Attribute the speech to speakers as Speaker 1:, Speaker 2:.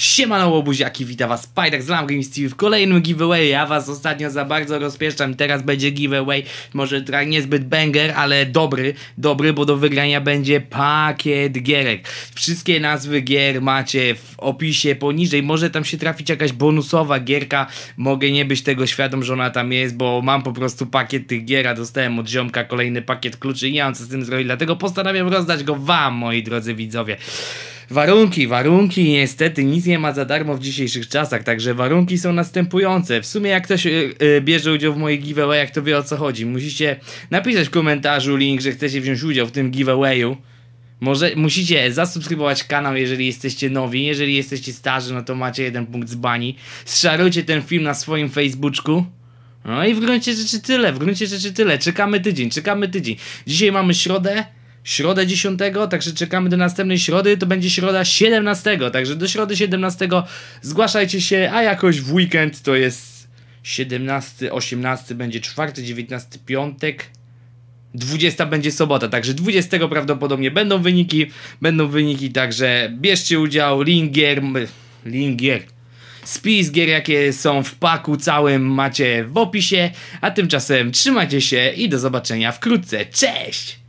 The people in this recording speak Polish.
Speaker 1: Siemano łobuziaki, witam was Pajdak z Lam Games TV w kolejnym giveaway. Ja was ostatnio za bardzo rozpieszczam, teraz będzie giveaway, może tak niezbyt banger, ale dobry, dobry, bo do wygrania będzie pakiet gierek. Wszystkie nazwy gier macie w opisie poniżej, może tam się trafić jakaś bonusowa gierka, mogę nie być tego świadom, że ona tam jest, bo mam po prostu pakiet tych gier, a dostałem od ziomka kolejny pakiet kluczy i nie mam co z tym zrobić, dlatego postanawiam rozdać go wam, moi drodzy widzowie. Warunki, warunki, niestety nic nie ma za darmo w dzisiejszych czasach, także warunki są następujące. W sumie jak ktoś yy, bierze udział w giveaway, jak to wie o co chodzi. Musicie napisać w komentarzu link, że chcecie wziąć udział w tym giveawayu. Może musicie zasubskrybować kanał, jeżeli jesteście nowi. Jeżeli jesteście starzy, no to macie jeden punkt z bani. Zszarujcie ten film na swoim Facebooku. No i w gruncie rzeczy tyle, w gruncie rzeczy tyle. Czekamy tydzień, czekamy tydzień. Dzisiaj mamy środę, środę 10, także czekamy do następnej środy, to będzie środa 17, także do środy 17 zgłaszajcie się, a jakoś w weekend to jest 17, 18 będzie czwarty, 19, piątek, 20 będzie sobota, także 20 prawdopodobnie będą wyniki, będą wyniki, także bierzcie udział, lingier, lingier, spis gier jakie są w paku całym macie w opisie, a tymczasem trzymajcie się i do zobaczenia wkrótce, cześć!